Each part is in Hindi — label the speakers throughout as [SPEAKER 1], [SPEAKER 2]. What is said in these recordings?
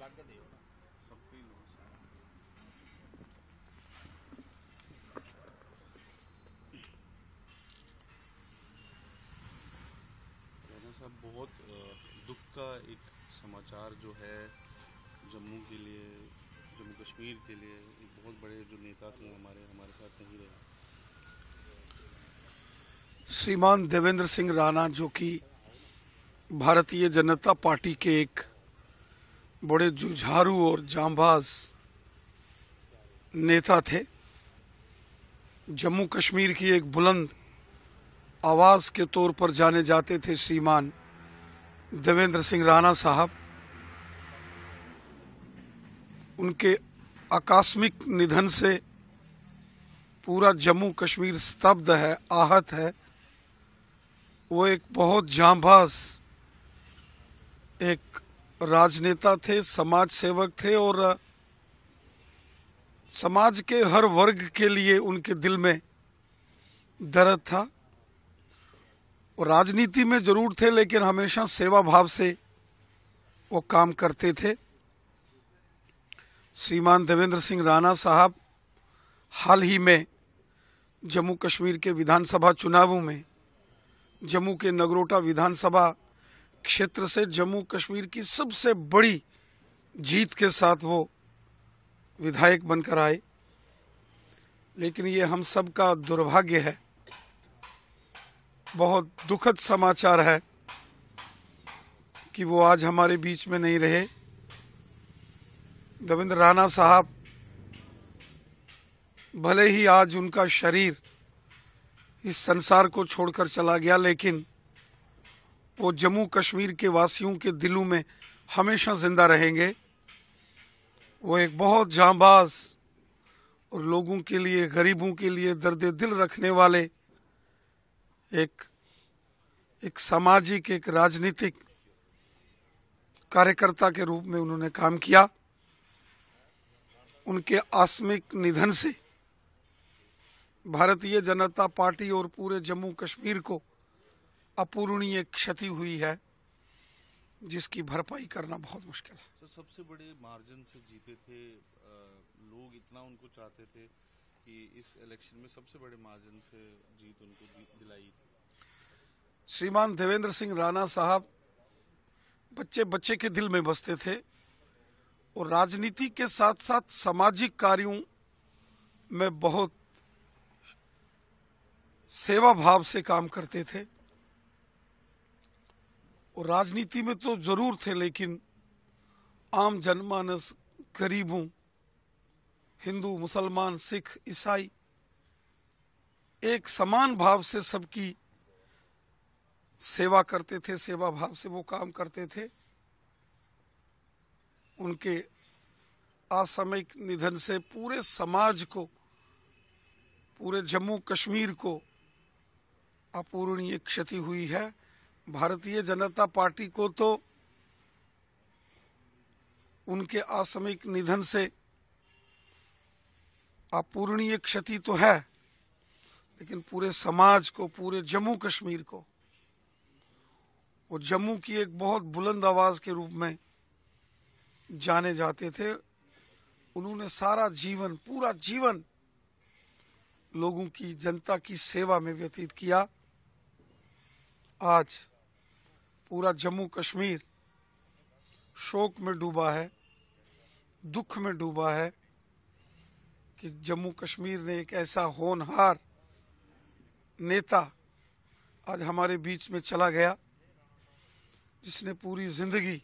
[SPEAKER 1] ਅਲੱਗ बहुत दुख का एक समाचार जो है जम्मू के लिए जम्मू कश्मीर के लिए एक बहुत बड़े जो नेता थे हमारे हमारे साथ नहीं रहे
[SPEAKER 2] श्रीमान देवेंद्र सिंह राणा जो कि भारतीय जनता पार्टी के एक बड़े जुझारू और जांबाज नेता थे जम्मू कश्मीर की एक बुलंद आवाज़ के तौर पर जाने जाते थे श्रीमान देवेंद्र सिंह राणा साहब उनके आकस्मिक निधन से पूरा जम्मू कश्मीर स्तब्ध है आहत है वो एक बहुत जांबाज एक राजनेता थे समाज सेवक थे और समाज के हर वर्ग के लिए उनके दिल में दर्द था और राजनीति में जरूर थे लेकिन हमेशा सेवा भाव से वो काम करते थे श्रीमान देवेंद्र सिंह राणा साहब हाल ही में जम्मू कश्मीर के विधानसभा चुनावों में जम्मू के नगरोटा विधानसभा क्षेत्र से जम्मू कश्मीर की सबसे बड़ी जीत के साथ वो विधायक बनकर आए लेकिन ये हम सब का दुर्भाग्य है बहुत दुखद समाचार है कि वो आज हमारे बीच में नहीं रहे दविंद्र राणा साहब भले ही आज उनका शरीर इस संसार को छोड़कर चला गया लेकिन वो जम्मू कश्मीर के वासियों के दिलों में हमेशा ज़िंदा रहेंगे वो एक बहुत जांबाज और लोगों के लिए गरीबों के लिए दर्द दिल रखने वाले एक एक सामाजिक एक राजनीतिक कार्यकर्ता के रूप में उन्होंने काम किया उनके आस्मिक निधन से भारतीय जनता पार्टी और पूरे जम्मू कश्मीर को अपूर्णीय क्षति हुई है जिसकी भरपाई करना बहुत मुश्किल है
[SPEAKER 1] सर सबसे बड़े मार्जिन से जीते थे आ, लोग इतना उनको चाहते थे कि इस इलेक्शन में सबसे बड़े मार्जिन से जीत उनको जीत दिलाई
[SPEAKER 2] श्रीमान देवेंद्र सिंह राणा साहब बच्चे बच्चे के दिल में बसते थे और राजनीति के साथ साथ सामाजिक कार्यों में बहुत सेवा भाव से काम करते थे राजनीति में तो जरूर थे लेकिन आम जनमानस गरीबों हिंदू मुसलमान सिख ईसाई एक समान भाव से सबकी सेवा करते थे सेवा भाव से वो काम करते थे उनके असामयिक निधन से पूरे समाज को पूरे जम्मू कश्मीर को अपूरणीय क्षति हुई है भारतीय जनता पार्टी को तो उनके असमिक निधन से अपूर्णीय क्षति तो है लेकिन पूरे समाज को पूरे जम्मू कश्मीर को वो जम्मू की एक बहुत बुलंद आवाज के रूप में जाने जाते थे उन्होंने सारा जीवन पूरा जीवन लोगों की जनता की सेवा में व्यतीत किया आज पूरा जम्मू कश्मीर शोक में डूबा है दुख में डूबा है कि जम्मू कश्मीर ने एक ऐसा होनहार नेता आज हमारे बीच में चला गया जिसने पूरी जिंदगी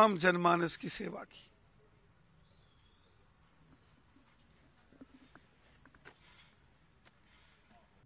[SPEAKER 2] आम जनमानस की सेवा की